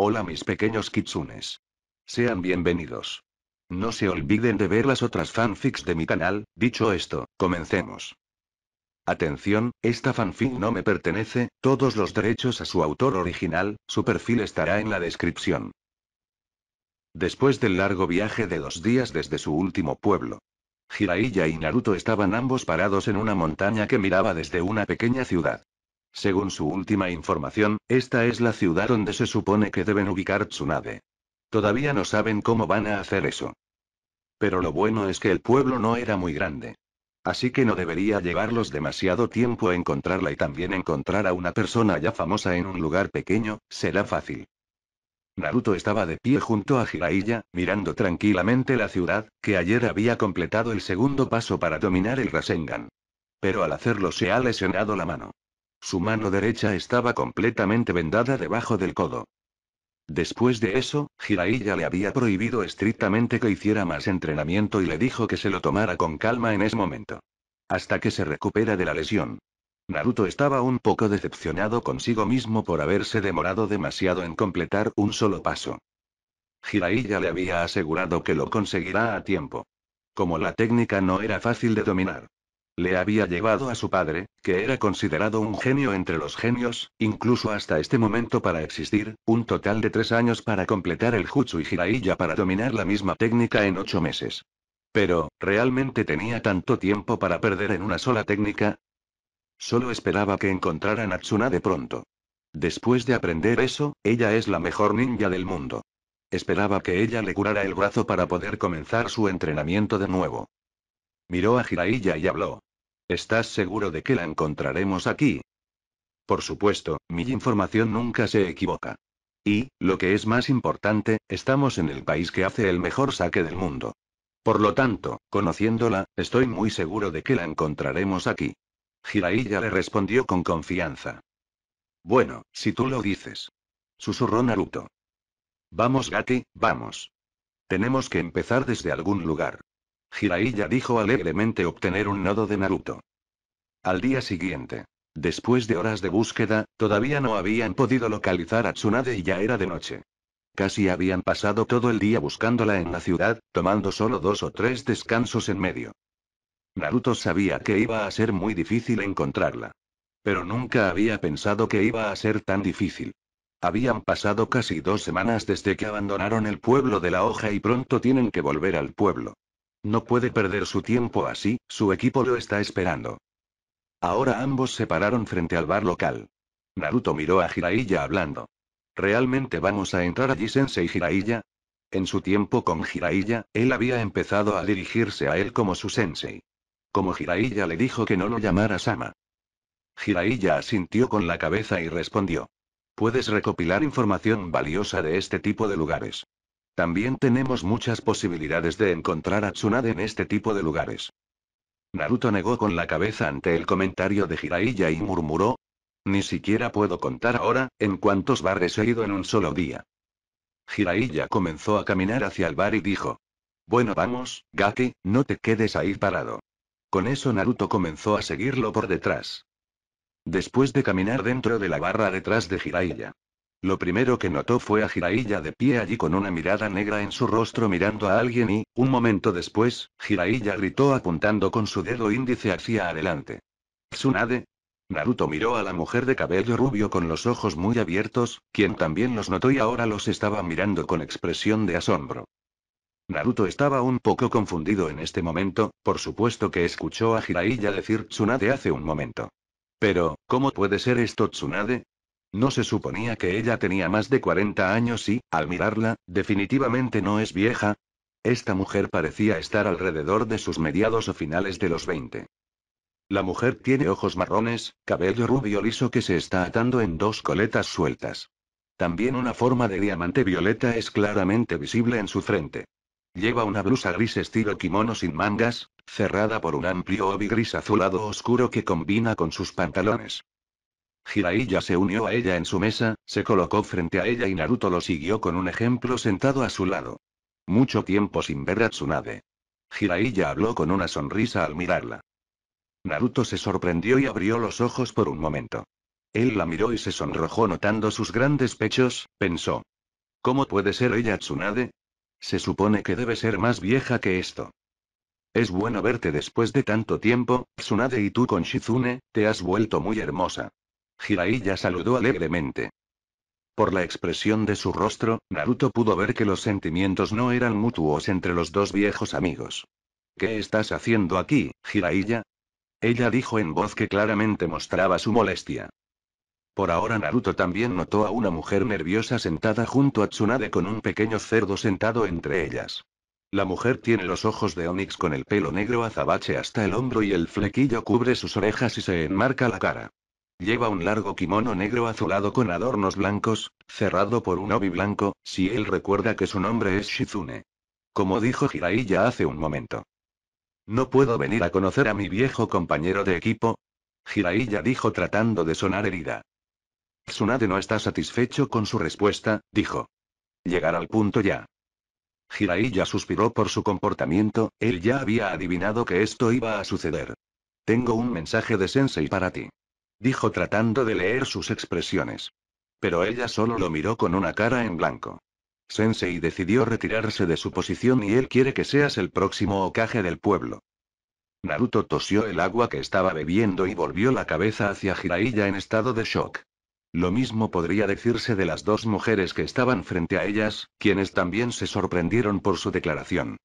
Hola mis pequeños kitsunes. Sean bienvenidos. No se olviden de ver las otras fanfics de mi canal, dicho esto, comencemos. Atención, esta fanfic no me pertenece, todos los derechos a su autor original, su perfil estará en la descripción. Después del largo viaje de dos días desde su último pueblo, Jiraiya y Naruto estaban ambos parados en una montaña que miraba desde una pequeña ciudad. Según su última información, esta es la ciudad donde se supone que deben ubicar Tsunade. Todavía no saben cómo van a hacer eso. Pero lo bueno es que el pueblo no era muy grande. Así que no debería llevarlos demasiado tiempo a encontrarla y también encontrar a una persona ya famosa en un lugar pequeño, será fácil. Naruto estaba de pie junto a Jiraiya, mirando tranquilamente la ciudad, que ayer había completado el segundo paso para dominar el Rasengan. Pero al hacerlo se ha lesionado la mano. Su mano derecha estaba completamente vendada debajo del codo. Después de eso, Jiraiya le había prohibido estrictamente que hiciera más entrenamiento y le dijo que se lo tomara con calma en ese momento. Hasta que se recupera de la lesión. Naruto estaba un poco decepcionado consigo mismo por haberse demorado demasiado en completar un solo paso. Jiraiya le había asegurado que lo conseguirá a tiempo. Como la técnica no era fácil de dominar, le había llevado a su padre, que era considerado un genio entre los genios, incluso hasta este momento para existir, un total de tres años para completar el Jutsu y Jiraiya para dominar la misma técnica en ocho meses. Pero, ¿realmente tenía tanto tiempo para perder en una sola técnica? Solo esperaba que encontrara Natsuna de pronto. Después de aprender eso, ella es la mejor ninja del mundo. Esperaba que ella le curara el brazo para poder comenzar su entrenamiento de nuevo. Miró a Jiraiya y habló. ¿Estás seguro de que la encontraremos aquí? Por supuesto, mi información nunca se equivoca. Y, lo que es más importante, estamos en el país que hace el mejor saque del mundo. Por lo tanto, conociéndola, estoy muy seguro de que la encontraremos aquí. Jiraiya le respondió con confianza. Bueno, si tú lo dices. Susurró Naruto. Vamos, Gati, vamos. Tenemos que empezar desde algún lugar. Jiraiya dijo alegremente obtener un nodo de Naruto. Al día siguiente. Después de horas de búsqueda, todavía no habían podido localizar a Tsunade y ya era de noche. Casi habían pasado todo el día buscándola en la ciudad, tomando solo dos o tres descansos en medio. Naruto sabía que iba a ser muy difícil encontrarla. Pero nunca había pensado que iba a ser tan difícil. Habían pasado casi dos semanas desde que abandonaron el pueblo de la hoja y pronto tienen que volver al pueblo. No puede perder su tiempo así, su equipo lo está esperando. Ahora ambos se pararon frente al bar local. Naruto miró a Jiraiya hablando. ¿Realmente vamos a entrar allí Sensei Jiraiya? En su tiempo con Jiraiya, él había empezado a dirigirse a él como su sensei. Como Jiraiya le dijo que no lo llamara Sama. Jiraiya asintió con la cabeza y respondió. Puedes recopilar información valiosa de este tipo de lugares. También tenemos muchas posibilidades de encontrar a Tsunade en este tipo de lugares. Naruto negó con la cabeza ante el comentario de Jiraiya y murmuró. Ni siquiera puedo contar ahora, en cuántos bares he ido en un solo día. Jiraiya comenzó a caminar hacia el bar y dijo. Bueno vamos, Gaki, no te quedes ahí parado. Con eso Naruto comenzó a seguirlo por detrás. Después de caminar dentro de la barra detrás de Jiraiya, lo primero que notó fue a Jiraiya de pie allí con una mirada negra en su rostro mirando a alguien y, un momento después, Jiraiya gritó apuntando con su dedo índice hacia adelante. Tsunade. Naruto miró a la mujer de cabello rubio con los ojos muy abiertos, quien también los notó y ahora los estaba mirando con expresión de asombro. Naruto estaba un poco confundido en este momento, por supuesto que escuchó a Jiraiya decir Tsunade hace un momento. Pero, ¿cómo puede ser esto Tsunade? No se suponía que ella tenía más de 40 años y, al mirarla, definitivamente no es vieja. Esta mujer parecía estar alrededor de sus mediados o finales de los 20. La mujer tiene ojos marrones, cabello rubio liso que se está atando en dos coletas sueltas. También una forma de diamante violeta es claramente visible en su frente. Lleva una blusa gris estilo kimono sin mangas, cerrada por un amplio obi gris azulado oscuro que combina con sus pantalones. Jiraiya se unió a ella en su mesa, se colocó frente a ella y Naruto lo siguió con un ejemplo sentado a su lado. Mucho tiempo sin ver a Tsunade. Jiraiya habló con una sonrisa al mirarla. Naruto se sorprendió y abrió los ojos por un momento. Él la miró y se sonrojó notando sus grandes pechos, pensó. ¿Cómo puede ser ella Tsunade? Se supone que debe ser más vieja que esto. Es bueno verte después de tanto tiempo, Tsunade y tú con Shizune, te has vuelto muy hermosa. Jiraiya saludó alegremente. Por la expresión de su rostro, Naruto pudo ver que los sentimientos no eran mutuos entre los dos viejos amigos. ¿Qué estás haciendo aquí, Jiraiya? Ella dijo en voz que claramente mostraba su molestia. Por ahora Naruto también notó a una mujer nerviosa sentada junto a Tsunade con un pequeño cerdo sentado entre ellas. La mujer tiene los ojos de Onix con el pelo negro azabache hasta el hombro y el flequillo cubre sus orejas y se enmarca la cara. Lleva un largo kimono negro azulado con adornos blancos, cerrado por un obi blanco, si él recuerda que su nombre es Shizune. Como dijo Jiraiya hace un momento. No puedo venir a conocer a mi viejo compañero de equipo. Jiraiya dijo tratando de sonar herida. Tsunade no está satisfecho con su respuesta, dijo. Llegar al punto ya. Jiraiya suspiró por su comportamiento, él ya había adivinado que esto iba a suceder. Tengo un mensaje de Sensei para ti dijo tratando de leer sus expresiones. Pero ella solo lo miró con una cara en blanco. Sensei decidió retirarse de su posición y él quiere que seas el próximo ocaje del pueblo. Naruto tosió el agua que estaba bebiendo y volvió la cabeza hacia Jiraiya en estado de shock. Lo mismo podría decirse de las dos mujeres que estaban frente a ellas, quienes también se sorprendieron por su declaración.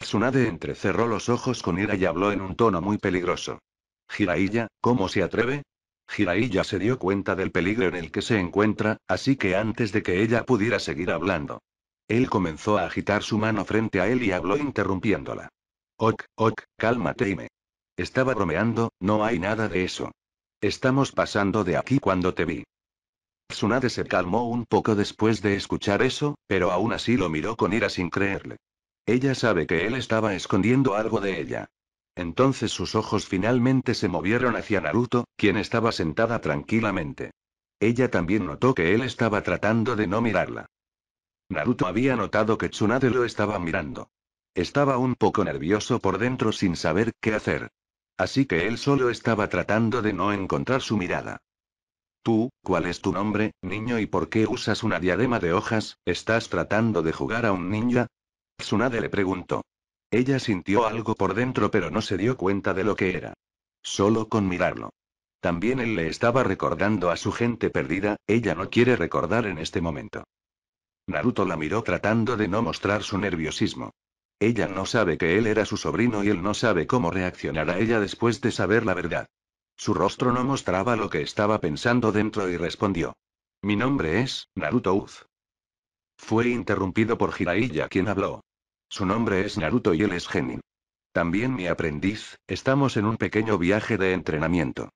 Tsunade entrecerró los ojos con ira y habló en un tono muy peligroso. Jiraiya, ¿cómo se atreve? Jiraiya se dio cuenta del peligro en el que se encuentra, así que antes de que ella pudiera seguir hablando. Él comenzó a agitar su mano frente a él y habló interrumpiéndola. Ok, ok, cálmate y me. Estaba bromeando, no hay nada de eso. Estamos pasando de aquí cuando te vi. Tsunade se calmó un poco después de escuchar eso, pero aún así lo miró con ira sin creerle. Ella sabe que él estaba escondiendo algo de ella. Entonces sus ojos finalmente se movieron hacia Naruto, quien estaba sentada tranquilamente. Ella también notó que él estaba tratando de no mirarla. Naruto había notado que Tsunade lo estaba mirando. Estaba un poco nervioso por dentro sin saber qué hacer. Así que él solo estaba tratando de no encontrar su mirada. Tú, ¿cuál es tu nombre, niño y por qué usas una diadema de hojas? ¿Estás tratando de jugar a un ninja? Tsunade le preguntó. Ella sintió algo por dentro pero no se dio cuenta de lo que era. Solo con mirarlo. También él le estaba recordando a su gente perdida, ella no quiere recordar en este momento. Naruto la miró tratando de no mostrar su nerviosismo. Ella no sabe que él era su sobrino y él no sabe cómo reaccionar a ella después de saber la verdad. Su rostro no mostraba lo que estaba pensando dentro y respondió. Mi nombre es, Naruto Uz. Fue interrumpido por Jiraiya quien habló. Su nombre es Naruto y él es Genin. También mi aprendiz, estamos en un pequeño viaje de entrenamiento.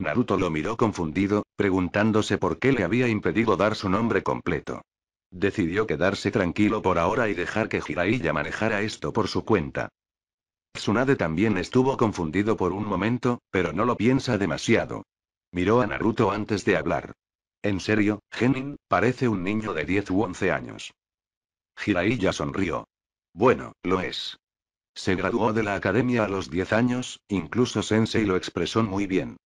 Naruto lo miró confundido, preguntándose por qué le había impedido dar su nombre completo. Decidió quedarse tranquilo por ahora y dejar que Jiraiya manejara esto por su cuenta. Tsunade también estuvo confundido por un momento, pero no lo piensa demasiado. Miró a Naruto antes de hablar. En serio, Genin, parece un niño de 10 u 11 años. Jiraiya sonrió. Bueno, lo es. Se graduó de la academia a los 10 años, incluso Sensei lo expresó muy bien.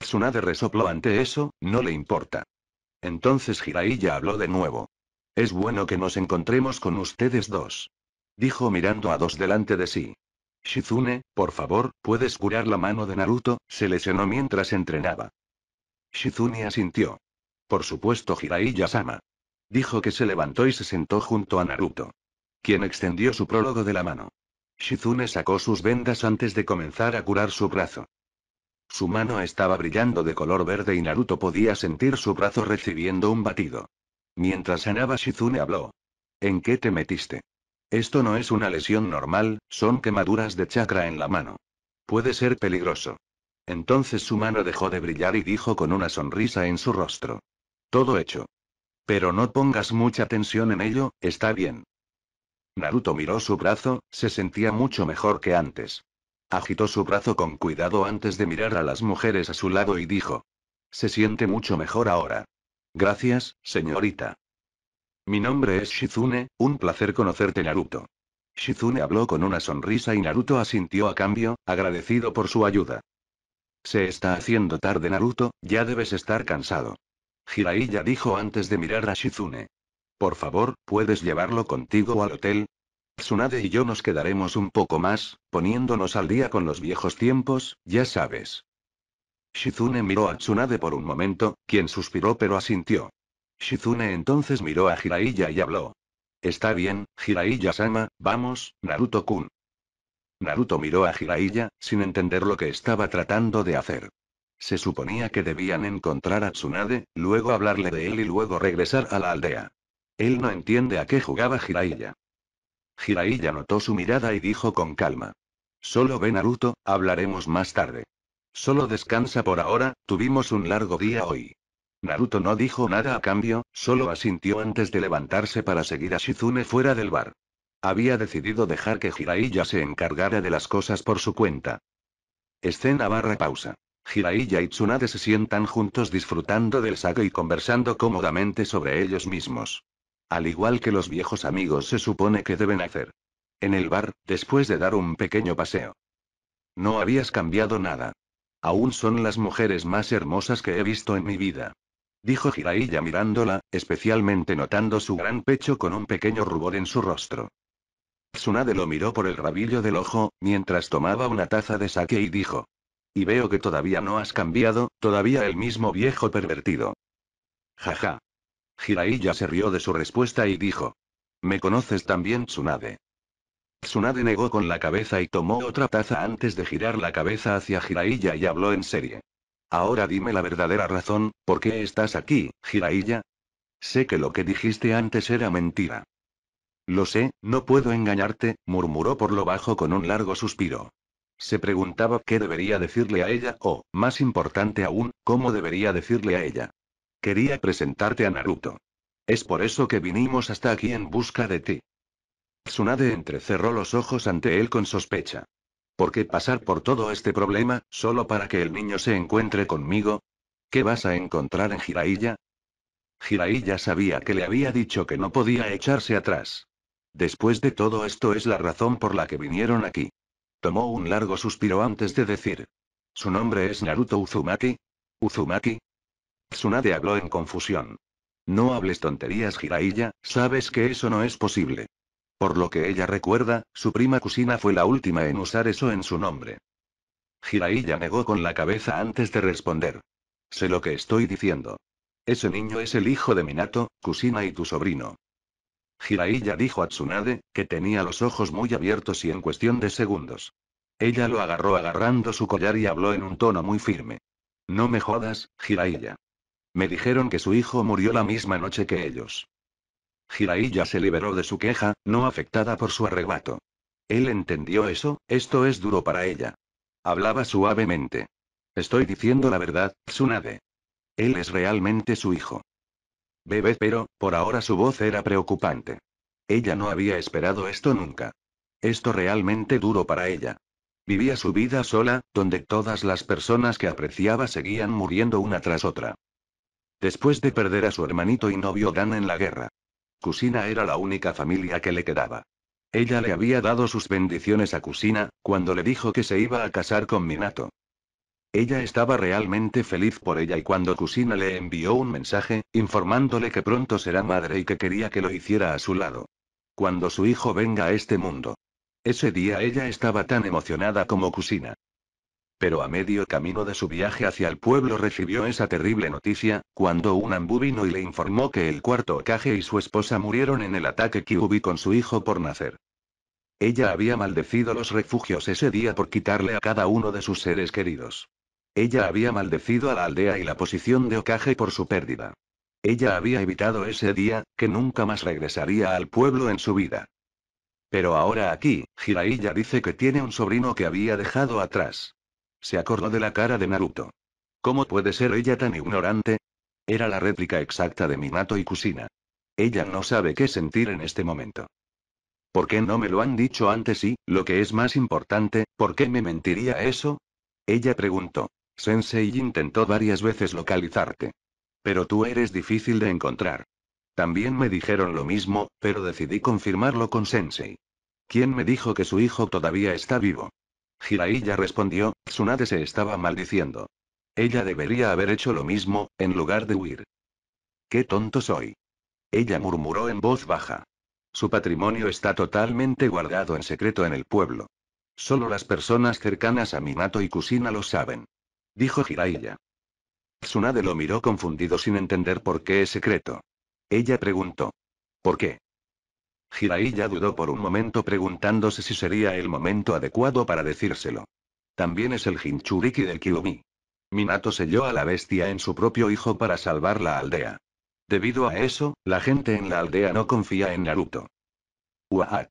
Tsunade resopló ante eso, no le importa. Entonces Jiraiya habló de nuevo. Es bueno que nos encontremos con ustedes dos. Dijo mirando a dos delante de sí. Shizune, por favor, ¿puedes curar la mano de Naruto? Se lesionó mientras entrenaba. Shizune asintió. Por supuesto, Jiraiya-sama. Dijo que se levantó y se sentó junto a Naruto quien extendió su prólogo de la mano. Shizune sacó sus vendas antes de comenzar a curar su brazo. Su mano estaba brillando de color verde y Naruto podía sentir su brazo recibiendo un batido. Mientras sanaba Shizune habló. ¿En qué te metiste? Esto no es una lesión normal, son quemaduras de chakra en la mano. Puede ser peligroso. Entonces su mano dejó de brillar y dijo con una sonrisa en su rostro. Todo hecho. Pero no pongas mucha tensión en ello, está bien. Naruto miró su brazo, se sentía mucho mejor que antes. Agitó su brazo con cuidado antes de mirar a las mujeres a su lado y dijo. Se siente mucho mejor ahora. Gracias, señorita. Mi nombre es Shizune, un placer conocerte Naruto. Shizune habló con una sonrisa y Naruto asintió a cambio, agradecido por su ayuda. Se está haciendo tarde Naruto, ya debes estar cansado. Jiraiya dijo antes de mirar a Shizune. Por favor, ¿puedes llevarlo contigo al hotel? Tsunade y yo nos quedaremos un poco más, poniéndonos al día con los viejos tiempos, ya sabes. Shizune miró a Tsunade por un momento, quien suspiró pero asintió. Shizune entonces miró a Jiraiya y habló. Está bien, Jiraiya-sama, vamos, Naruto-kun. Naruto miró a Jiraiya, sin entender lo que estaba tratando de hacer. Se suponía que debían encontrar a Tsunade, luego hablarle de él y luego regresar a la aldea. Él no entiende a qué jugaba Jiraiya. Jiraiya notó su mirada y dijo con calma. Solo ve Naruto, hablaremos más tarde. Solo descansa por ahora, tuvimos un largo día hoy. Naruto no dijo nada a cambio, solo asintió antes de levantarse para seguir a Shizune fuera del bar. Había decidido dejar que Jiraiya se encargara de las cosas por su cuenta. Escena barra pausa. Jiraiya y Tsunade se sientan juntos disfrutando del sake y conversando cómodamente sobre ellos mismos al igual que los viejos amigos se supone que deben hacer. En el bar, después de dar un pequeño paseo. No habías cambiado nada. Aún son las mujeres más hermosas que he visto en mi vida. Dijo Jiraiya mirándola, especialmente notando su gran pecho con un pequeño rubor en su rostro. Tsunade lo miró por el rabillo del ojo, mientras tomaba una taza de sake y dijo. Y veo que todavía no has cambiado, todavía el mismo viejo pervertido. Jaja. Jiraiya se rió de su respuesta y dijo. Me conoces también Tsunade. Tsunade negó con la cabeza y tomó otra taza antes de girar la cabeza hacia Jiraiya y habló en serie. Ahora dime la verdadera razón, ¿por qué estás aquí, Jiraiya? Sé que lo que dijiste antes era mentira. Lo sé, no puedo engañarte, murmuró por lo bajo con un largo suspiro. Se preguntaba qué debería decirle a ella o, más importante aún, cómo debería decirle a ella. Quería presentarte a Naruto. Es por eso que vinimos hasta aquí en busca de ti. Tsunade entrecerró los ojos ante él con sospecha. ¿Por qué pasar por todo este problema, solo para que el niño se encuentre conmigo? ¿Qué vas a encontrar en Jiraiya? Jiraiya sabía que le había dicho que no podía echarse atrás. Después de todo esto es la razón por la que vinieron aquí. Tomó un largo suspiro antes de decir. Su nombre es Naruto Uzumaki. Uzumaki, Tsunade habló en confusión. No hables tonterías, Jiraiya, sabes que eso no es posible. Por lo que ella recuerda, su prima Kusina fue la última en usar eso en su nombre. Jiraiya negó con la cabeza antes de responder. Sé lo que estoy diciendo. Ese niño es el hijo de Minato, Kusina y tu sobrino. Jiraiya dijo a Tsunade, que tenía los ojos muy abiertos y en cuestión de segundos. Ella lo agarró agarrando su collar y habló en un tono muy firme. No me jodas, Jiraiya. Me dijeron que su hijo murió la misma noche que ellos. Jiraiya se liberó de su queja, no afectada por su arrebato. Él entendió eso, esto es duro para ella. Hablaba suavemente. Estoy diciendo la verdad, Tsunade. Él es realmente su hijo. Bebé, pero, por ahora su voz era preocupante. Ella no había esperado esto nunca. Esto realmente duro para ella. Vivía su vida sola, donde todas las personas que apreciaba seguían muriendo una tras otra. Después de perder a su hermanito y novio Dan en la guerra. Cusina era la única familia que le quedaba. Ella le había dado sus bendiciones a Cusina, cuando le dijo que se iba a casar con Minato. Ella estaba realmente feliz por ella y cuando Cusina le envió un mensaje, informándole que pronto será madre y que quería que lo hiciera a su lado. Cuando su hijo venga a este mundo. Ese día ella estaba tan emocionada como Cusina. Pero a medio camino de su viaje hacia el pueblo recibió esa terrible noticia, cuando un ambu vino y le informó que el cuarto Okage y su esposa murieron en el ataque Kyubi con su hijo por nacer. Ella había maldecido los refugios ese día por quitarle a cada uno de sus seres queridos. Ella había maldecido a la aldea y la posición de Okage por su pérdida. Ella había evitado ese día, que nunca más regresaría al pueblo en su vida. Pero ahora aquí, Jiraiya dice que tiene un sobrino que había dejado atrás se acordó de la cara de Naruto. ¿Cómo puede ser ella tan ignorante? Era la réplica exacta de Minato y Kusina. Ella no sabe qué sentir en este momento. ¿Por qué no me lo han dicho antes y, lo que es más importante, por qué me mentiría eso? Ella preguntó. Sensei intentó varias veces localizarte. Pero tú eres difícil de encontrar. También me dijeron lo mismo, pero decidí confirmarlo con Sensei. ¿Quién me dijo que su hijo todavía está vivo? Jiraiya respondió, Tsunade se estaba maldiciendo. Ella debería haber hecho lo mismo, en lugar de huir. ¡Qué tonto soy! Ella murmuró en voz baja. Su patrimonio está totalmente guardado en secreto en el pueblo. Solo las personas cercanas a Minato y Kusina lo saben. Dijo Jiraiya. Tsunade lo miró confundido sin entender por qué es secreto. Ella preguntó. ¿Por qué? ya dudó por un momento preguntándose si sería el momento adecuado para decírselo. También es el Jinchuriki del Kiyomi. Minato selló a la bestia en su propio hijo para salvar la aldea. Debido a eso, la gente en la aldea no confía en Naruto. Wahat.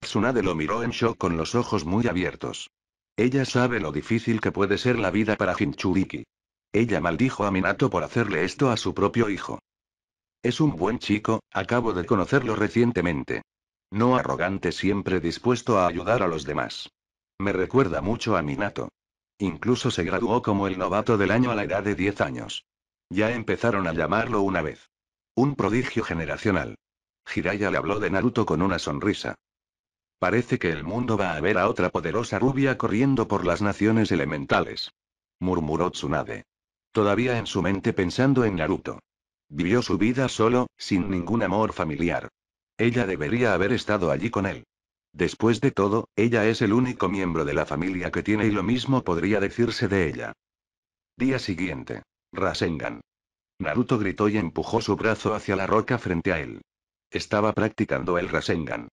Tsunade lo miró en shock con los ojos muy abiertos. Ella sabe lo difícil que puede ser la vida para Jinchuriki. Ella maldijo a Minato por hacerle esto a su propio hijo. Es un buen chico, acabo de conocerlo recientemente. No arrogante, siempre dispuesto a ayudar a los demás. Me recuerda mucho a Minato. Incluso se graduó como el novato del año a la edad de 10 años. Ya empezaron a llamarlo una vez. Un prodigio generacional. Hiraya le habló de Naruto con una sonrisa. Parece que el mundo va a ver a otra poderosa rubia corriendo por las naciones elementales. Murmuró Tsunade. Todavía en su mente pensando en Naruto. Vivió su vida solo, sin ningún amor familiar. Ella debería haber estado allí con él. Después de todo, ella es el único miembro de la familia que tiene y lo mismo podría decirse de ella. Día siguiente. Rasengan. Naruto gritó y empujó su brazo hacia la roca frente a él. Estaba practicando el Rasengan.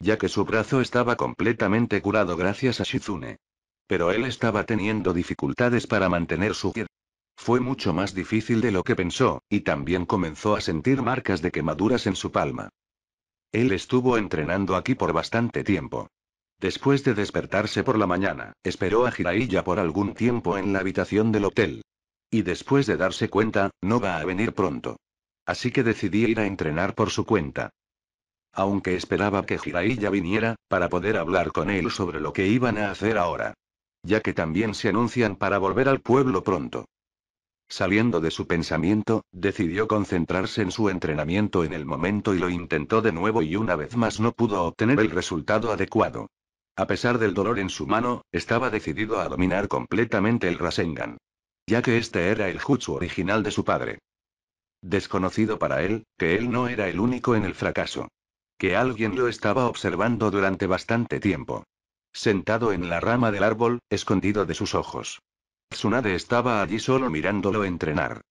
Ya que su brazo estaba completamente curado gracias a Shizune. Pero él estaba teniendo dificultades para mantener su fue mucho más difícil de lo que pensó, y también comenzó a sentir marcas de quemaduras en su palma. Él estuvo entrenando aquí por bastante tiempo. Después de despertarse por la mañana, esperó a Jiraiya por algún tiempo en la habitación del hotel. Y después de darse cuenta, no va a venir pronto. Así que decidí ir a entrenar por su cuenta. Aunque esperaba que Jiraiya viniera, para poder hablar con él sobre lo que iban a hacer ahora. Ya que también se anuncian para volver al pueblo pronto. Saliendo de su pensamiento, decidió concentrarse en su entrenamiento en el momento y lo intentó de nuevo y una vez más no pudo obtener el resultado adecuado. A pesar del dolor en su mano, estaba decidido a dominar completamente el Rasengan. Ya que este era el jutsu original de su padre. Desconocido para él, que él no era el único en el fracaso. Que alguien lo estaba observando durante bastante tiempo. Sentado en la rama del árbol, escondido de sus ojos. Tsunade estaba allí solo mirándolo entrenar.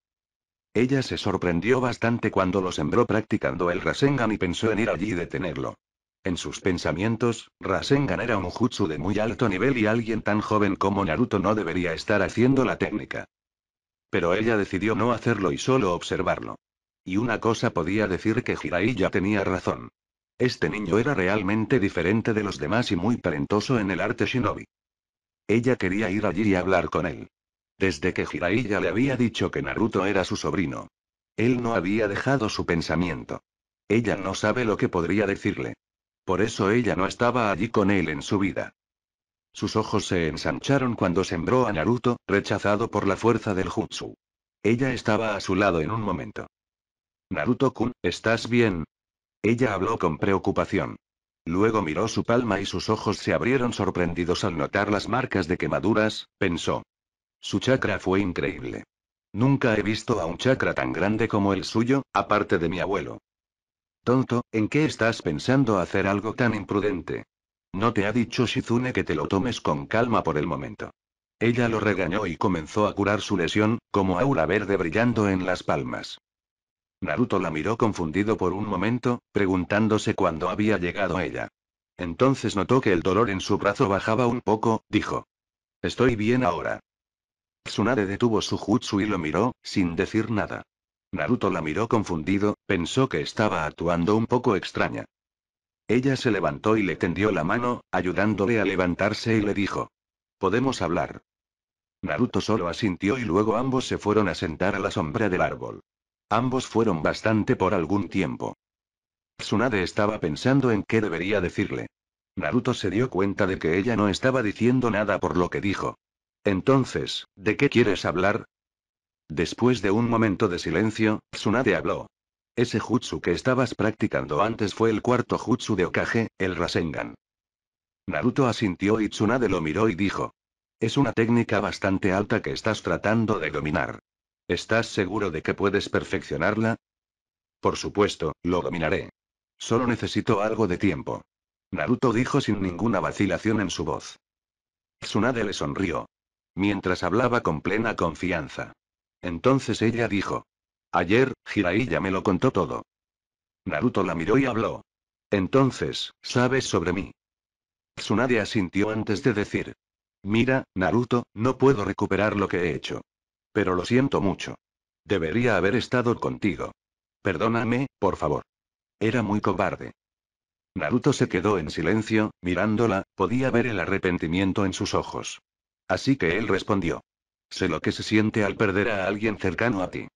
Ella se sorprendió bastante cuando lo sembró practicando el Rasengan y pensó en ir allí y detenerlo. En sus pensamientos, Rasengan era un jutsu de muy alto nivel y alguien tan joven como Naruto no debería estar haciendo la técnica. Pero ella decidió no hacerlo y solo observarlo. Y una cosa podía decir que Hirai ya tenía razón. Este niño era realmente diferente de los demás y muy talentoso en el arte shinobi. Ella quería ir allí y hablar con él. Desde que Jiraiya le había dicho que Naruto era su sobrino. Él no había dejado su pensamiento. Ella no sabe lo que podría decirle. Por eso ella no estaba allí con él en su vida. Sus ojos se ensancharon cuando sembró a Naruto, rechazado por la fuerza del jutsu. Ella estaba a su lado en un momento. Naruto-kun, ¿estás bien? Ella habló con preocupación. Luego miró su palma y sus ojos se abrieron sorprendidos al notar las marcas de quemaduras, pensó. Su chakra fue increíble. Nunca he visto a un chakra tan grande como el suyo, aparte de mi abuelo. Tonto, ¿en qué estás pensando hacer algo tan imprudente? ¿No te ha dicho Shizune que te lo tomes con calma por el momento? Ella lo regañó y comenzó a curar su lesión, como aura verde brillando en las palmas. Naruto la miró confundido por un momento, preguntándose cuándo había llegado ella. Entonces notó que el dolor en su brazo bajaba un poco, dijo. Estoy bien ahora. Tsunade detuvo su jutsu y lo miró, sin decir nada. Naruto la miró confundido, pensó que estaba actuando un poco extraña. Ella se levantó y le tendió la mano, ayudándole a levantarse y le dijo. Podemos hablar. Naruto solo asintió y luego ambos se fueron a sentar a la sombra del árbol. Ambos fueron bastante por algún tiempo. Tsunade estaba pensando en qué debería decirle. Naruto se dio cuenta de que ella no estaba diciendo nada por lo que dijo. Entonces, ¿de qué quieres hablar? Después de un momento de silencio, Tsunade habló. Ese jutsu que estabas practicando antes fue el cuarto jutsu de Okage, el Rasengan. Naruto asintió y Tsunade lo miró y dijo. Es una técnica bastante alta que estás tratando de dominar. ¿Estás seguro de que puedes perfeccionarla? Por supuesto, lo dominaré. Solo necesito algo de tiempo. Naruto dijo sin ninguna vacilación en su voz. Tsunade le sonrió. Mientras hablaba con plena confianza. Entonces ella dijo. Ayer, Jiraiya me lo contó todo. Naruto la miró y habló. Entonces, ¿sabes sobre mí? Tsunade asintió antes de decir. Mira, Naruto, no puedo recuperar lo que he hecho. Pero lo siento mucho. Debería haber estado contigo. Perdóname, por favor. Era muy cobarde. Naruto se quedó en silencio, mirándola, podía ver el arrepentimiento en sus ojos. Así que él respondió. Sé lo que se siente al perder a alguien cercano a ti.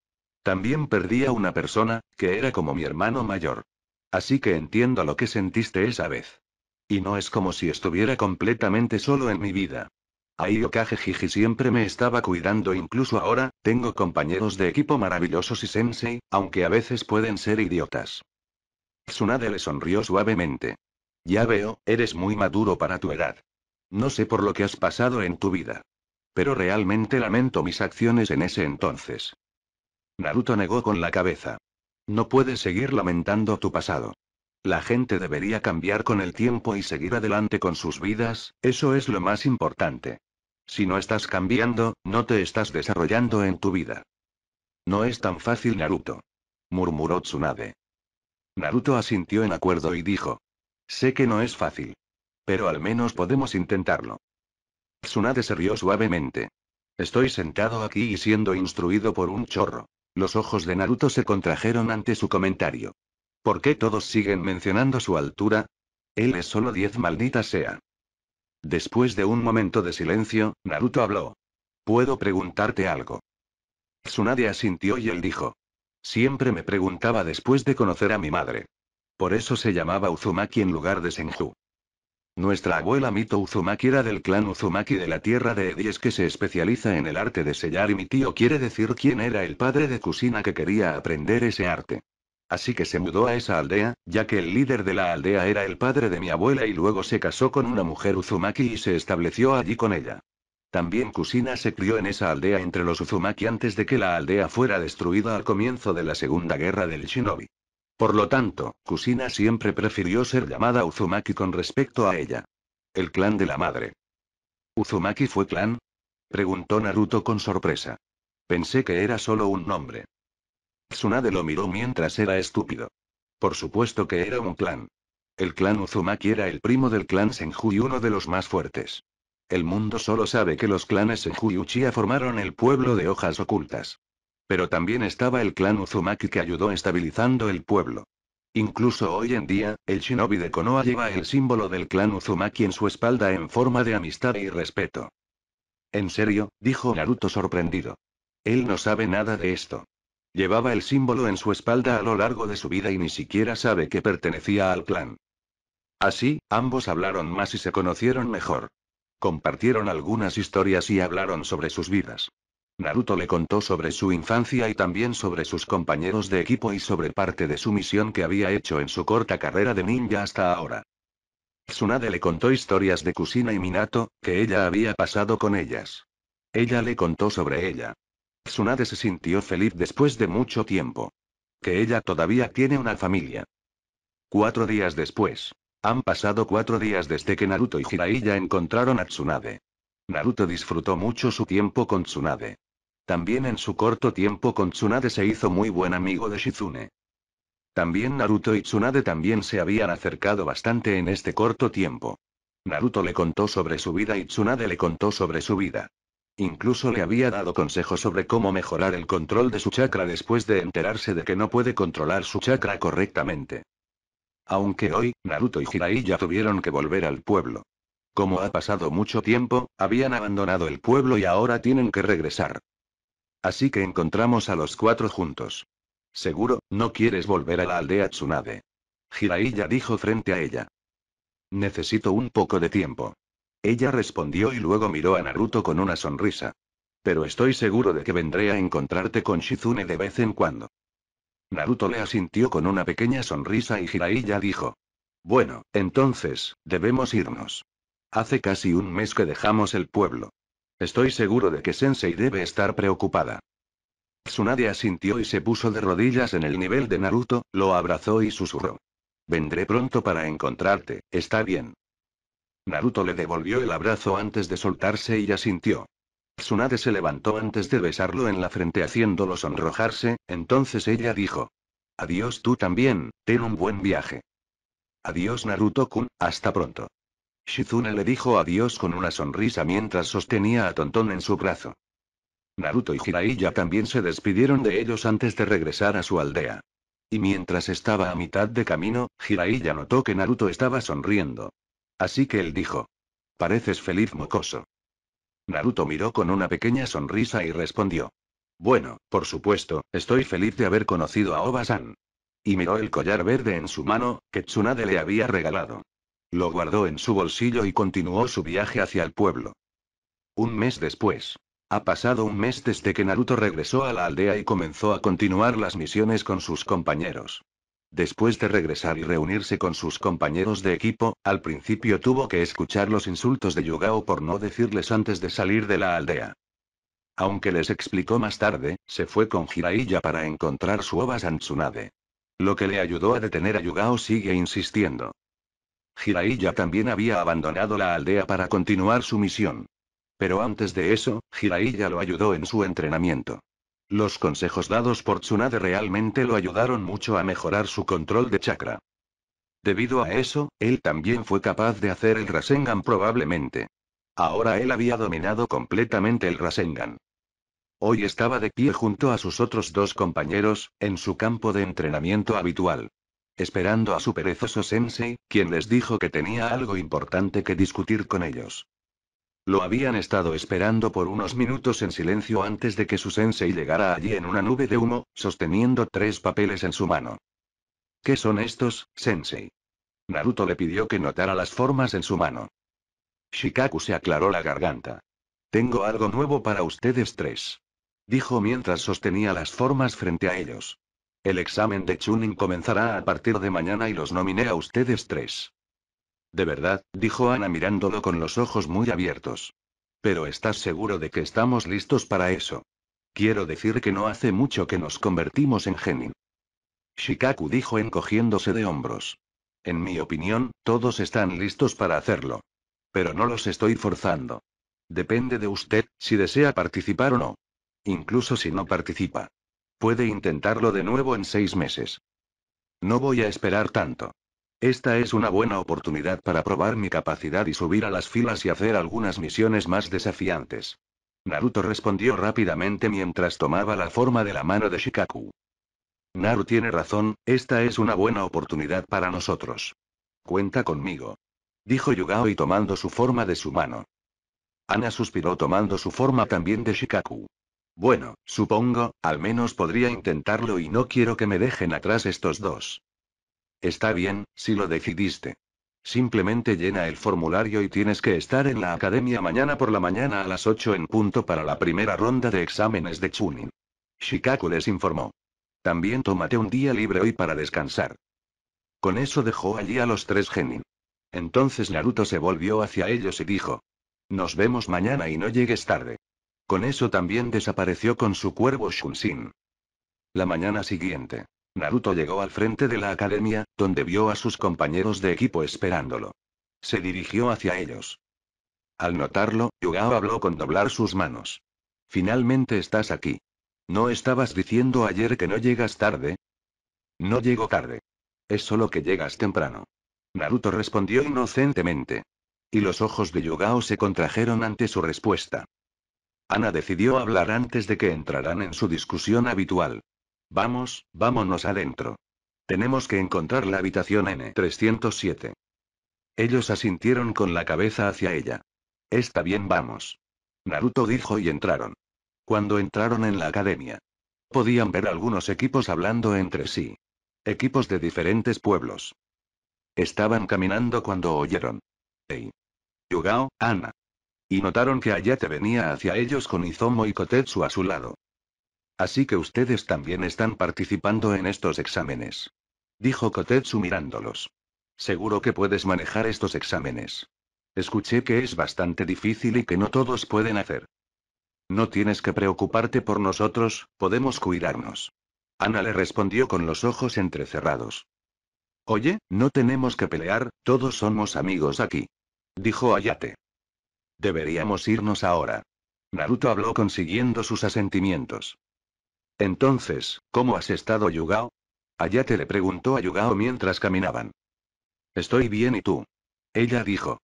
También perdí a una persona, que era como mi hermano mayor. Así que entiendo lo que sentiste esa vez. Y no es como si estuviera completamente solo en mi vida. Ayo Jiji siempre me estaba cuidando incluso ahora, tengo compañeros de equipo maravillosos y sensei, aunque a veces pueden ser idiotas. Tsunade le sonrió suavemente. Ya veo, eres muy maduro para tu edad. No sé por lo que has pasado en tu vida. Pero realmente lamento mis acciones en ese entonces. Naruto negó con la cabeza. No puedes seguir lamentando tu pasado. La gente debería cambiar con el tiempo y seguir adelante con sus vidas, eso es lo más importante. Si no estás cambiando, no te estás desarrollando en tu vida. No es tan fácil, Naruto. Murmuró Tsunade. Naruto asintió en acuerdo y dijo. Sé que no es fácil. Pero al menos podemos intentarlo. Tsunade se rió suavemente. Estoy sentado aquí y siendo instruido por un chorro. Los ojos de Naruto se contrajeron ante su comentario. ¿Por qué todos siguen mencionando su altura? Él es solo diez malditas sea. Después de un momento de silencio, Naruto habló. ¿Puedo preguntarte algo? Tsunade asintió y él dijo. Siempre me preguntaba después de conocer a mi madre. Por eso se llamaba Uzumaki en lugar de Senju. Nuestra abuela Mito Uzumaki era del clan Uzumaki de la tierra de Edies que se especializa en el arte de sellar y mi tío quiere decir quién era el padre de Kusina que quería aprender ese arte. Así que se mudó a esa aldea, ya que el líder de la aldea era el padre de mi abuela y luego se casó con una mujer Uzumaki y se estableció allí con ella. También Kusina se crió en esa aldea entre los Uzumaki antes de que la aldea fuera destruida al comienzo de la Segunda Guerra del Shinobi. Por lo tanto, Kusina siempre prefirió ser llamada Uzumaki con respecto a ella. El clan de la madre. ¿Uzumaki fue clan? Preguntó Naruto con sorpresa. Pensé que era solo un nombre. Tsunade lo miró mientras era estúpido. Por supuesto que era un clan. El clan Uzumaki era el primo del clan Senju y uno de los más fuertes. El mundo solo sabe que los clanes Senju y Uchiha formaron el pueblo de hojas ocultas. Pero también estaba el clan Uzumaki que ayudó estabilizando el pueblo. Incluso hoy en día, el shinobi de Konoha lleva el símbolo del clan Uzumaki en su espalda en forma de amistad y respeto. En serio, dijo Naruto sorprendido. Él no sabe nada de esto. Llevaba el símbolo en su espalda a lo largo de su vida y ni siquiera sabe que pertenecía al clan. Así, ambos hablaron más y se conocieron mejor. Compartieron algunas historias y hablaron sobre sus vidas. Naruto le contó sobre su infancia y también sobre sus compañeros de equipo y sobre parte de su misión que había hecho en su corta carrera de ninja hasta ahora. Tsunade le contó historias de Kusina y Minato, que ella había pasado con ellas. Ella le contó sobre ella. Tsunade se sintió feliz después de mucho tiempo. Que ella todavía tiene una familia. Cuatro días después. Han pasado cuatro días desde que Naruto y Jiraiya encontraron a Tsunade. Naruto disfrutó mucho su tiempo con Tsunade. También en su corto tiempo con Tsunade se hizo muy buen amigo de Shizune. También Naruto y Tsunade también se habían acercado bastante en este corto tiempo. Naruto le contó sobre su vida y Tsunade le contó sobre su vida. Incluso le había dado consejos sobre cómo mejorar el control de su chakra después de enterarse de que no puede controlar su chakra correctamente. Aunque hoy, Naruto y Jiraiya tuvieron que volver al pueblo. Como ha pasado mucho tiempo, habían abandonado el pueblo y ahora tienen que regresar. Así que encontramos a los cuatro juntos. Seguro, no quieres volver a la aldea Tsunade. Jiraiya dijo frente a ella. Necesito un poco de tiempo. Ella respondió y luego miró a Naruto con una sonrisa. Pero estoy seguro de que vendré a encontrarte con Shizune de vez en cuando. Naruto le asintió con una pequeña sonrisa y Jiraiya dijo. Bueno, entonces, debemos irnos. Hace casi un mes que dejamos el pueblo. Estoy seguro de que Sensei debe estar preocupada. Tsunade asintió y se puso de rodillas en el nivel de Naruto, lo abrazó y susurró. Vendré pronto para encontrarte, está bien. Naruto le devolvió el abrazo antes de soltarse y sintió. Tsunade se levantó antes de besarlo en la frente haciéndolo sonrojarse, entonces ella dijo. Adiós tú también, ten un buen viaje. Adiós Naruto-kun, hasta pronto. Shizune le dijo adiós con una sonrisa mientras sostenía a Tontón en su brazo. Naruto y Jiraiya también se despidieron de ellos antes de regresar a su aldea. Y mientras estaba a mitad de camino, Jiraiya notó que Naruto estaba sonriendo. Así que él dijo. Pareces feliz mocoso. Naruto miró con una pequeña sonrisa y respondió. Bueno, por supuesto, estoy feliz de haber conocido a Obasan. Y miró el collar verde en su mano, que Tsunade le había regalado. Lo guardó en su bolsillo y continuó su viaje hacia el pueblo. Un mes después. Ha pasado un mes desde que Naruto regresó a la aldea y comenzó a continuar las misiones con sus compañeros. Después de regresar y reunirse con sus compañeros de equipo, al principio tuvo que escuchar los insultos de Yugao por no decirles antes de salir de la aldea. Aunque les explicó más tarde, se fue con Jiraiya para encontrar su ova Sansunade. Lo que le ayudó a detener a Yugao sigue insistiendo. Jiraiya también había abandonado la aldea para continuar su misión. Pero antes de eso, Jiraiya lo ayudó en su entrenamiento. Los consejos dados por Tsunade realmente lo ayudaron mucho a mejorar su control de chakra. Debido a eso, él también fue capaz de hacer el Rasengan probablemente. Ahora él había dominado completamente el Rasengan. Hoy estaba de pie junto a sus otros dos compañeros, en su campo de entrenamiento habitual. Esperando a su perezoso sensei, quien les dijo que tenía algo importante que discutir con ellos. Lo habían estado esperando por unos minutos en silencio antes de que su sensei llegara allí en una nube de humo, sosteniendo tres papeles en su mano. ¿Qué son estos, sensei? Naruto le pidió que notara las formas en su mano. Shikaku se aclaró la garganta. Tengo algo nuevo para ustedes tres. Dijo mientras sostenía las formas frente a ellos. El examen de Chunin comenzará a partir de mañana y los nominé a ustedes tres. De verdad, dijo Ana mirándolo con los ojos muy abiertos. Pero ¿estás seguro de que estamos listos para eso? Quiero decir que no hace mucho que nos convertimos en Genin. Shikaku dijo encogiéndose de hombros. En mi opinión, todos están listos para hacerlo. Pero no los estoy forzando. Depende de usted, si desea participar o no. Incluso si no participa. Puede intentarlo de nuevo en seis meses. No voy a esperar tanto. Esta es una buena oportunidad para probar mi capacidad y subir a las filas y hacer algunas misiones más desafiantes. Naruto respondió rápidamente mientras tomaba la forma de la mano de Shikaku. Naruto tiene razón, esta es una buena oportunidad para nosotros. Cuenta conmigo. Dijo Yugao y tomando su forma de su mano. Ana suspiró tomando su forma también de Shikaku. Bueno, supongo, al menos podría intentarlo y no quiero que me dejen atrás estos dos. Está bien, si lo decidiste. Simplemente llena el formulario y tienes que estar en la academia mañana por la mañana a las 8 en punto para la primera ronda de exámenes de Chunin. Shikaku les informó. También tómate un día libre hoy para descansar. Con eso dejó allí a los tres genin. Entonces Naruto se volvió hacia ellos y dijo. Nos vemos mañana y no llegues tarde. Con eso también desapareció con su cuervo Shunshin. La mañana siguiente. Naruto llegó al frente de la academia, donde vio a sus compañeros de equipo esperándolo. Se dirigió hacia ellos. Al notarlo, Yugao habló con doblar sus manos. Finalmente estás aquí. ¿No estabas diciendo ayer que no llegas tarde? No llego tarde. Es solo que llegas temprano. Naruto respondió inocentemente. Y los ojos de Yugao se contrajeron ante su respuesta. Ana decidió hablar antes de que entraran en su discusión habitual. Vamos, vámonos adentro. Tenemos que encontrar la habitación N307. Ellos asintieron con la cabeza hacia ella. Está bien, vamos. Naruto dijo y entraron. Cuando entraron en la academia, podían ver algunos equipos hablando entre sí. Equipos de diferentes pueblos. Estaban caminando cuando oyeron. Hey. Yugao, Ana. Y notaron que Ayate venía hacia ellos con Izomo y Kotetsu a su lado. Así que ustedes también están participando en estos exámenes. Dijo Kotetsu mirándolos. Seguro que puedes manejar estos exámenes. Escuché que es bastante difícil y que no todos pueden hacer. No tienes que preocuparte por nosotros, podemos cuidarnos. Ana le respondió con los ojos entrecerrados. Oye, no tenemos que pelear, todos somos amigos aquí. Dijo Ayate. Deberíamos irnos ahora. Naruto habló consiguiendo sus asentimientos. Entonces, ¿cómo has estado Yugao? Ayate le preguntó a Yugao mientras caminaban. Estoy bien y tú. Ella dijo.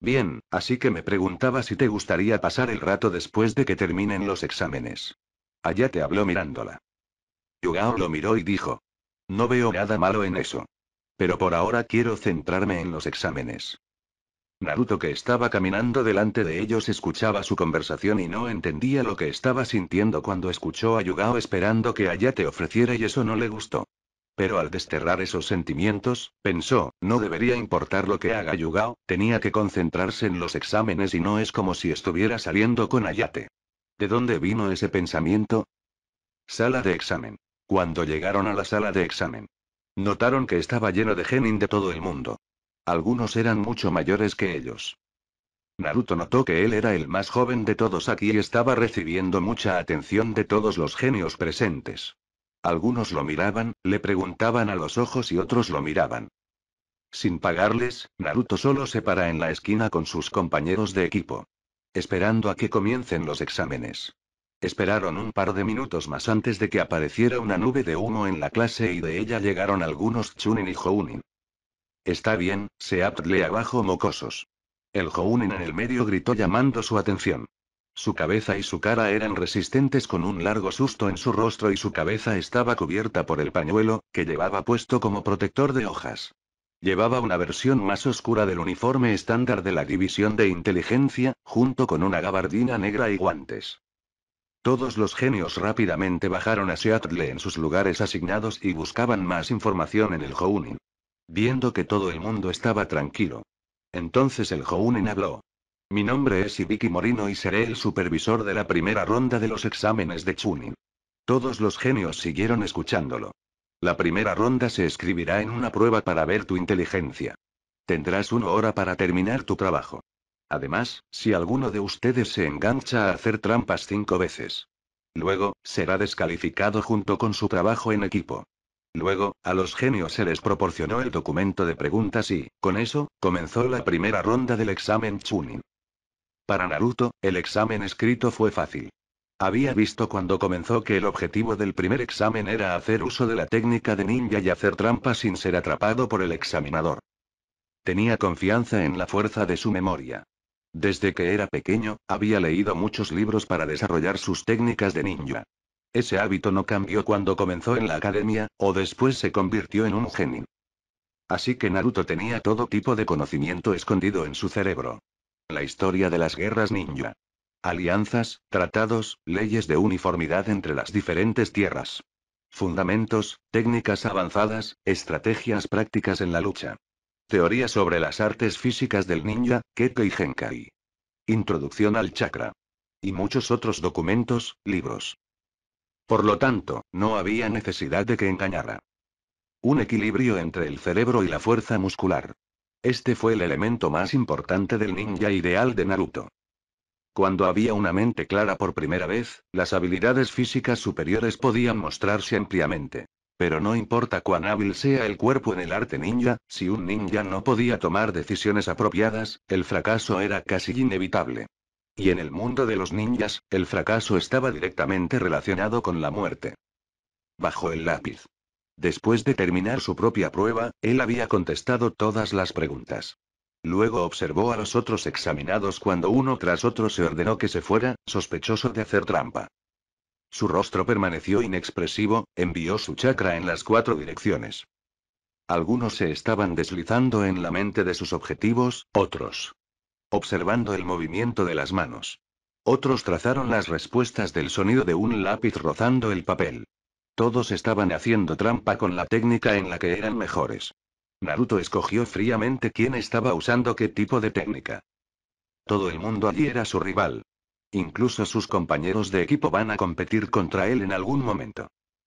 Bien, así que me preguntaba si te gustaría pasar el rato después de que terminen los exámenes. Ayate habló mirándola. Yugao lo miró y dijo. No veo nada malo en eso. Pero por ahora quiero centrarme en los exámenes. Naruto que estaba caminando delante de ellos escuchaba su conversación y no entendía lo que estaba sintiendo cuando escuchó a Yugao esperando que Ayate ofreciera y eso no le gustó. Pero al desterrar esos sentimientos, pensó, no debería importar lo que haga Yugao, tenía que concentrarse en los exámenes y no es como si estuviera saliendo con Ayate. ¿De dónde vino ese pensamiento? Sala de examen. Cuando llegaron a la sala de examen. Notaron que estaba lleno de genin de todo el mundo. Algunos eran mucho mayores que ellos. Naruto notó que él era el más joven de todos aquí y estaba recibiendo mucha atención de todos los genios presentes. Algunos lo miraban, le preguntaban a los ojos y otros lo miraban. Sin pagarles, Naruto solo se para en la esquina con sus compañeros de equipo. Esperando a que comiencen los exámenes. Esperaron un par de minutos más antes de que apareciera una nube de humo en la clase y de ella llegaron algunos Chunin y Hounin. Está bien, Seattle abajo mocosos. El Jounen en el medio gritó llamando su atención. Su cabeza y su cara eran resistentes con un largo susto en su rostro y su cabeza estaba cubierta por el pañuelo, que llevaba puesto como protector de hojas. Llevaba una versión más oscura del uniforme estándar de la División de Inteligencia, junto con una gabardina negra y guantes. Todos los genios rápidamente bajaron a Seattle en sus lugares asignados y buscaban más información en el Jounin viendo que todo el mundo estaba tranquilo. Entonces el Jounen habló. Mi nombre es Ibiki Morino y seré el supervisor de la primera ronda de los exámenes de Chunin. Todos los genios siguieron escuchándolo. La primera ronda se escribirá en una prueba para ver tu inteligencia. Tendrás una hora para terminar tu trabajo. Además, si alguno de ustedes se engancha a hacer trampas cinco veces. Luego, será descalificado junto con su trabajo en equipo. Luego, a los genios se les proporcionó el documento de preguntas y, con eso, comenzó la primera ronda del examen Chunin. Para Naruto, el examen escrito fue fácil. Había visto cuando comenzó que el objetivo del primer examen era hacer uso de la técnica de ninja y hacer trampas sin ser atrapado por el examinador. Tenía confianza en la fuerza de su memoria. Desde que era pequeño, había leído muchos libros para desarrollar sus técnicas de ninja. Ese hábito no cambió cuando comenzó en la academia, o después se convirtió en un genio. Así que Naruto tenía todo tipo de conocimiento escondido en su cerebro. La historia de las guerras ninja. Alianzas, tratados, leyes de uniformidad entre las diferentes tierras. Fundamentos, técnicas avanzadas, estrategias prácticas en la lucha. Teoría sobre las artes físicas del ninja, Keke y Genkai. Introducción al chakra. Y muchos otros documentos, libros. Por lo tanto, no había necesidad de que engañara. Un equilibrio entre el cerebro y la fuerza muscular. Este fue el elemento más importante del ninja ideal de Naruto. Cuando había una mente clara por primera vez, las habilidades físicas superiores podían mostrarse ampliamente. Pero no importa cuán hábil sea el cuerpo en el arte ninja, si un ninja no podía tomar decisiones apropiadas, el fracaso era casi inevitable. Y en el mundo de los ninjas, el fracaso estaba directamente relacionado con la muerte. Bajo el lápiz. Después de terminar su propia prueba, él había contestado todas las preguntas. Luego observó a los otros examinados cuando uno tras otro se ordenó que se fuera, sospechoso de hacer trampa. Su rostro permaneció inexpresivo, envió su chakra en las cuatro direcciones. Algunos se estaban deslizando en la mente de sus objetivos, otros, observando el movimiento de las manos. Otros trazaron las respuestas del sonido de un lápiz rozando el papel. Todos estaban haciendo trampa con la técnica en la que eran mejores. Naruto escogió fríamente quién estaba usando qué tipo de técnica. Todo el mundo allí era su rival. Incluso sus compañeros de equipo van a competir contra él en algún momento.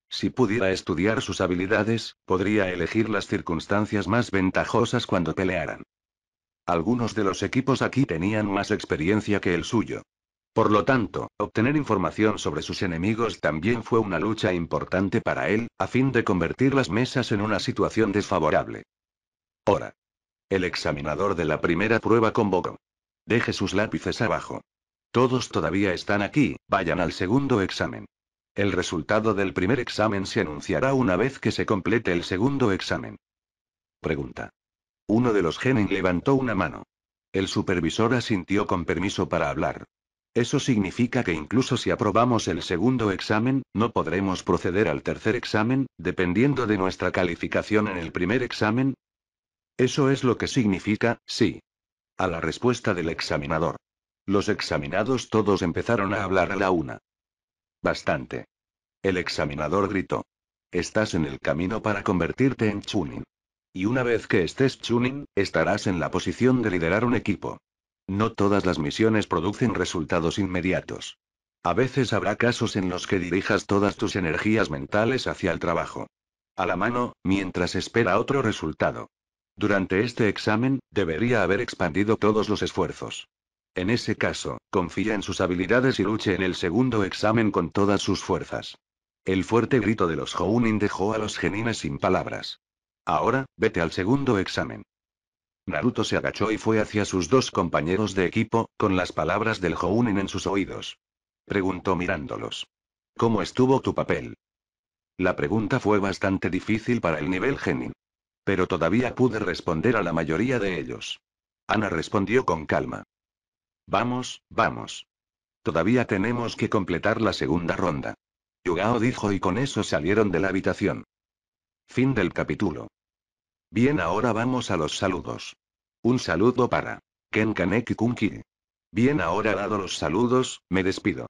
Si pudiera estudiar sus habilidades, podría elegir las circunstancias más ventajosas cuando pelearan. Algunos de los equipos aquí tenían más experiencia que el suyo. Por lo tanto, obtener información sobre sus enemigos también fue una lucha importante para él, a fin de convertir las mesas en una situación desfavorable. Ahora. El examinador de la primera prueba convocó. Deje sus lápices abajo. Todos todavía están aquí, vayan al segundo examen. El resultado del primer examen se anunciará una vez que se complete el segundo examen. Pregunta. Uno de los Genin levantó una mano. El supervisor asintió con permiso para hablar. Eso significa que incluso si aprobamos el segundo examen, no podremos proceder al tercer examen, dependiendo de nuestra calificación en el primer examen. Eso es lo que significa, sí. A la respuesta del examinador. Los examinados todos empezaron a hablar a la una. Bastante. El examinador gritó. Estás en el camino para convertirte en Chunin. Y una vez que estés Chunin, estarás en la posición de liderar un equipo. No todas las misiones producen resultados inmediatos. A veces habrá casos en los que dirijas todas tus energías mentales hacia el trabajo. A la mano, mientras espera otro resultado. Durante este examen, debería haber expandido todos los esfuerzos. En ese caso, confía en sus habilidades y luche en el segundo examen con todas sus fuerzas. El fuerte grito de los Hounin dejó a los genines sin palabras. Ahora, vete al segundo examen. Naruto se agachó y fue hacia sus dos compañeros de equipo, con las palabras del Jounin en sus oídos. Preguntó mirándolos. ¿Cómo estuvo tu papel? La pregunta fue bastante difícil para el nivel genin. Pero todavía pude responder a la mayoría de ellos. Ana respondió con calma. Vamos, vamos. Todavía tenemos que completar la segunda ronda. Yugao dijo y con eso salieron de la habitación. Fin del capítulo. Bien, ahora vamos a los saludos. Un saludo para Ken Kaneki Kunki. Bien, ahora dado los saludos, me despido.